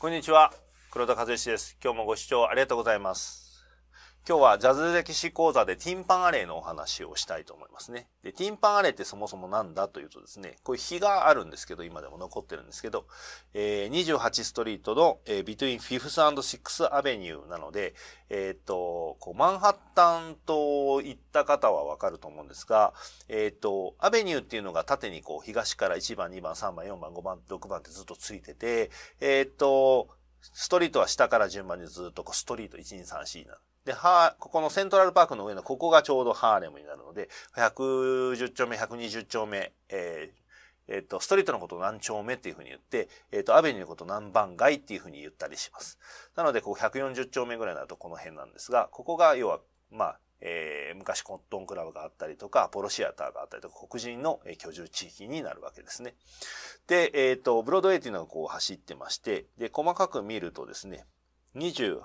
こんにちは。黒田和義です。今日もご視聴ありがとうございます。今日はジャズ歴史講座でティンパンアレイのお話をしたいと思いますね。で、ティンパンアレイってそもそもなんだというとですね、こういう日があるんですけど、今でも残ってるんですけど、えー、28ストリートの、えー、Between Fifth and Sixth Avenue なので、えー、っと、こうマンハッタン島行った方はわかると思うんですが、えー、っと、アベニューっていうのが縦にこう東から1番、2番、3番、4番、5番、6番ってずっとついてて、えー、っと、ストリートは下から順番にずっとこうストリート1、2、3、4なで、はここのセントラルパークの上のここがちょうどハーレムになるので、110丁目、120丁目、えーえっ、ー、と、ストリートのことを何丁目っていうふうに言って、えっ、ー、と、アベニューのこと何番街っていうふうに言ったりします。なので、ここ140丁目ぐらいになるとこの辺なんですが、ここが要は、まあ、えー、昔コットンクラブがあったりとか、アポロシアターがあったりとか、黒人の、居住地域になるわけですね。で、えっ、ー、と、ブロードウェイっていうのがこう走ってまして、で、細かく見るとですね、28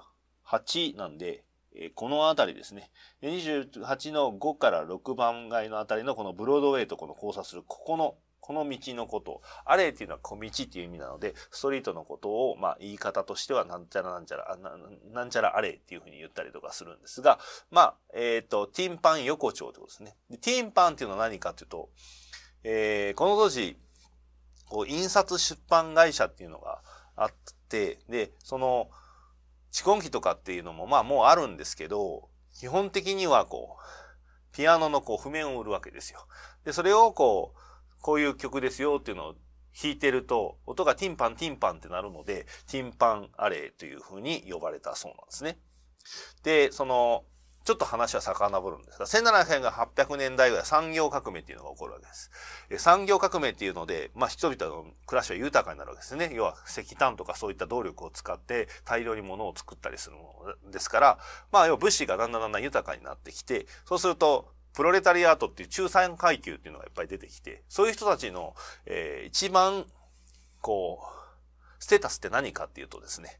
なんで、えこの辺りですね。28の5から6番街の辺りのこのブロードウェイとこの交差するここのこの道のことを、アレっていうのは小道っていう意味なので、ストリートのことを、まあ、言い方としては、なんちゃらなんちゃら、なんちゃらアレっていうふうに言ったりとかするんですが、まあ、えっ、ー、と、ティンパン横丁ってことですね。で、ティンパンっていうのは何かっていうと、えー、この当時、こう、印刷出版会社っていうのがあって、で、その、蓄音機とかっていうのもまあもうあるんですけど、基本的にはこう、ピアノのこう譜面を売るわけですよ。で、それをこう、こういう曲ですよっていうのを弾いてると、音がティンパンティンパンってなるので、ティンパンアレイという風に呼ばれたそうなんですね。で、その、ちょっと話は遡るんですが、1700年代ぐらい産業革命っていうのが起こるわけです。産業革命っていうので、まあ人々の暮らしは豊かになるわけですね。要は石炭とかそういった動力を使って大量に物を作ったりするものですから、まあ要は物資がだんだんだんだん豊かになってきて、そうするとプロレタリアートっていう中産階級っていうのがいっぱい出てきて、そういう人たちの、えー、一番、こう、ステータスって何かっていうとですね、やっ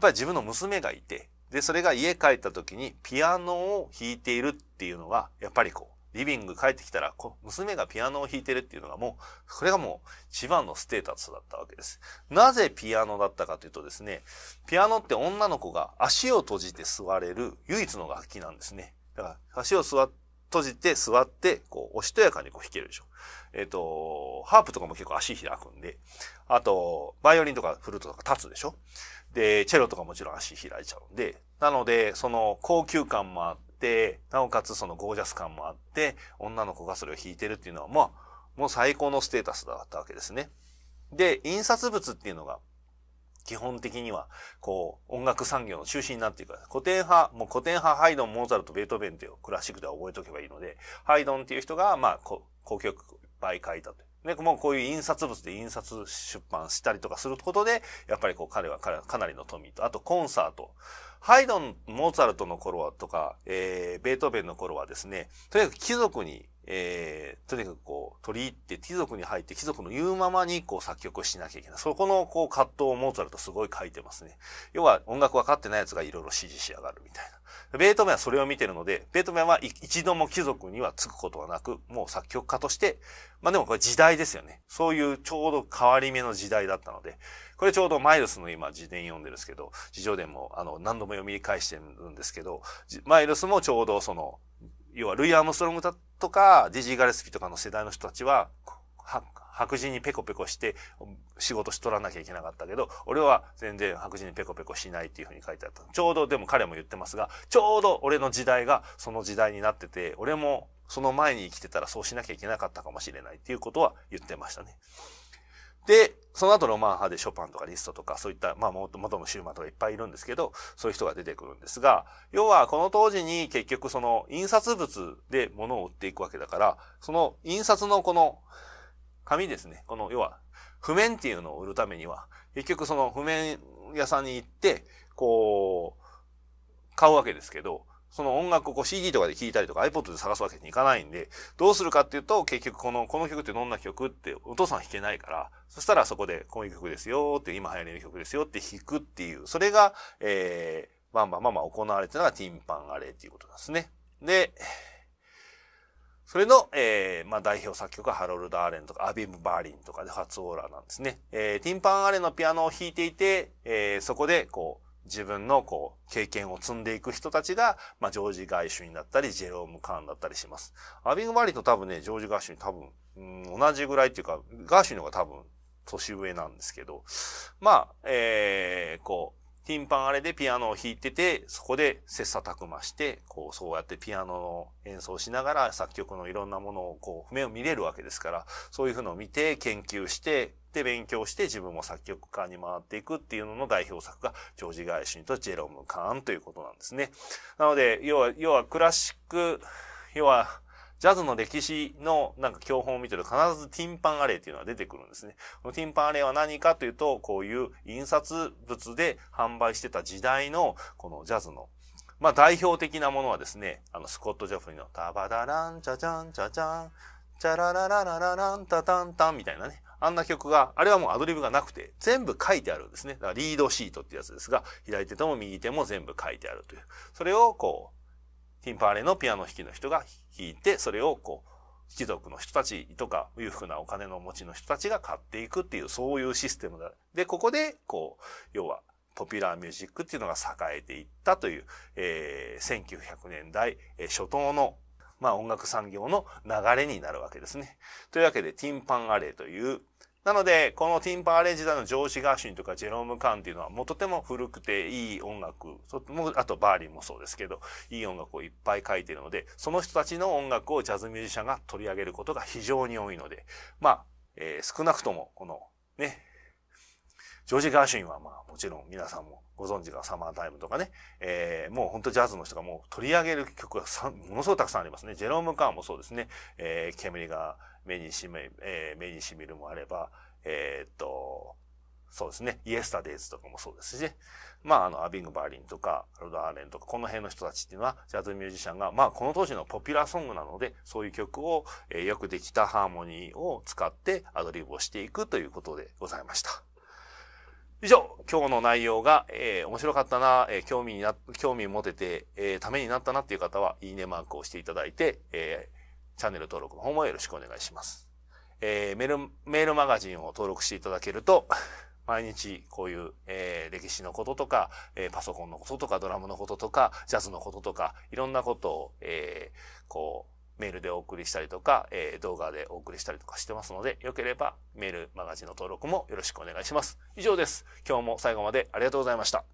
ぱり自分の娘がいて、で、それが家帰った時にピアノを弾いているっていうのが、やっぱりこう、リビング帰ってきたら、娘がピアノを弾いてるっていうのがもう、これがもう一番のステータスだったわけです。なぜピアノだったかというとですね、ピアノって女の子が足を閉じて座れる唯一の楽器なんですね。だから足を座って閉じて座って、こう、おしとやかにこう弾けるでしょ。えっ、ー、と、ハープとかも結構足開くんで、あと、バイオリンとかフルートとか立つでしょ。で、チェロとかもちろん足開いちゃうんで、なので、その高級感もあって、なおかつそのゴージャス感もあって、女の子がそれを弾いてるっていうのは、まあ、もう最高のステータスだったわけですね。で、印刷物っていうのが基本的には、こう、音楽産業の中心になっていくから。古典派、もう古典派、ハイドン、モーツァルト、ベートーベンっていうクラシックでは覚えておけばいいので、ハイドンっていう人が、まあ、こう、曲いっぱい書いたと。で、もうこういう印刷物で印刷出版したりとかすることで、やっぱりこう彼は彼かなりの富と、あとコンサート。ハイドン、モーツァルトの頃はとか、えー、ベートーベンの頃はですね、とにかく貴族に、えー、とにかくこう、取り入って貴族に入って貴族の言うままにこう作曲をしなきゃいけない。そこのこう葛藤をモーツァルトすごい書いてますね。要は音楽分かってない奴がいろいろ指示しやがるみたいな。ベートーベンはそれを見てるので、ベートーベンは一度も貴族にはつくことはなく、もう作曲家として、まあでもこれ時代ですよね。そういうちょうど変わり目の時代だったので、これちょうどマイルスの今自伝読んでるんですけど、自叙伝もあの何度も読み返してるんですけど、マイルスもちょうどその要はルイ・アームストロングとか、ディジー・ガレスピとかの世代の人たちは、白人にペコペコして仕事しとらなきゃいけなかったけど、俺は全然白人にペコペコしないっていうふうに書いてあった。ちょうどでも彼も言ってますが、ちょうど俺の時代がその時代になってて、俺もその前に生きてたらそうしなきゃいけなかったかもしれないっていうことは言ってましたね。で、その後のマンハでショパンとかリストとかそういった、まあ元のシューマンとかいっぱいいるんですけど、そういう人が出てくるんですが、要はこの当時に結局その印刷物で物を売っていくわけだから、その印刷のこの紙ですね、この要は譜面っていうのを売るためには、結局その譜面屋さんに行って、こう、買うわけですけど、その音楽をこう CD とかで聴いたりとか iPod で探すわけにいかないんで、どうするかっていうと、結局この、この曲ってどんな曲ってお父さん弾けないから、そしたらそこでこういう曲ですよって、今流行りの曲ですよって弾くっていう、それが、えー、バンバンバンバン行われてたのがティンパンアレーっていうことなんですね。で、それの、えー、まあ、代表作曲はハロルド・アーレンとか、アビム・バーリンとかで初オーラなんですね。えー、ティンパン・アレンのピアノを弾いていて、えー、そこで、こう、自分のこう、経験を積んでいく人たちが、まあ、ジョージ・ガ周シュインだったり、ジェローム・カーンだったりします。アビング・マリと多分ね、ジョージ・ガイシュイン多分、うん、同じぐらいっていうか、ガーシュインの方が多分、年上なんですけど、まあ、えー、こう、ティンパンあれでピアノを弾いてて、そこで切磋琢磨して、こう、そうやってピアノの演奏しながら作曲のいろんなものを、こう、譜面を見れるわけですから、そういうふうのを見て、研究して、で、勉強して自分も作曲家に回っていくっていうのの代表作が、ジョージ・ガイシュンとジェロム・カーンということなんですね。なので、要は、要はクラシック、要は、ジャズの歴史のなんか教本を見てると必ずティンパンアレイっていうのが出てくるんですね。このティンパンアレイは何かというと、こういう印刷物で販売してた時代のこのジャズのまあ代表的なものはですね、あのスコット・ジョフリーのタバダランチャチャンチャチャン、チャラララララランタタンタンみたいなね、あんな曲が、あれはもうアドリブがなくて、全部書いてあるんですね。だからリードシートってやつですが、左手とも右手も全部書いてあるという。それをこう、ティンパーレのピアノ弾きの人が弾いて、それをこう、貴族の人たちとか、裕福なお金の持ちの人たちが買っていくっていう、そういうシステムだ。で、ここで、こう、要は、ポピュラーミュージックっていうのが栄えていったという、えー、1900年代、え初頭の、まあ音楽産業の流れになるわけですね。というわけで、ティンパンアレイという、なので、このティンパーレンジでのジョージ・ガーシュインとかジェローム・カンっていうのは、もうとても古くていい音楽、あとバーリンもそうですけど、いい音楽をいっぱい書いてるので、その人たちの音楽をジャズミュージシャンが取り上げることが非常に多いので、まあ、えー、少なくとも、この、ね、ジョージ・ガーシュインはまあもちろん皆さんもご存知がサマータイムとかね、えー、もう本当ジャズの人がもう取り上げる曲がさものすごくたくさんありますね。ジェローム・カーンもそうですね、えー、煙が目にしめ、えー、目にしみるもあれば、えー、っと、そうですね、イエスタデイズとかもそうですし、ね、まあ、あの、アビング・バーリンとか、ロド・アーレンとか、この辺の人たちっていうのは、ジャズミュージシャンが、まあ、この当時のポピュラーソングなので、そういう曲を、えー、よくできたハーモニーを使ってアドリブをしていくということでございました。以上、今日の内容が、えー、面白かったな、えー、興味にな、興味持てて、えー、ためになったなっていう方は、いいねマークをしていただいて、えー、チャンネル登録の方もよろしくお願いします。えー、メール、メールマガジンを登録していただけると、毎日こういう、えー、歴史のこととか、えー、パソコンのこととか、ドラムのこととか、ジャズのこととか、いろんなことを、えー、こう、メールでお送りしたりとか、えー、動画でお送りしたりとかしてますので、よければメールマガジンの登録もよろしくお願いします。以上です。今日も最後までありがとうございました。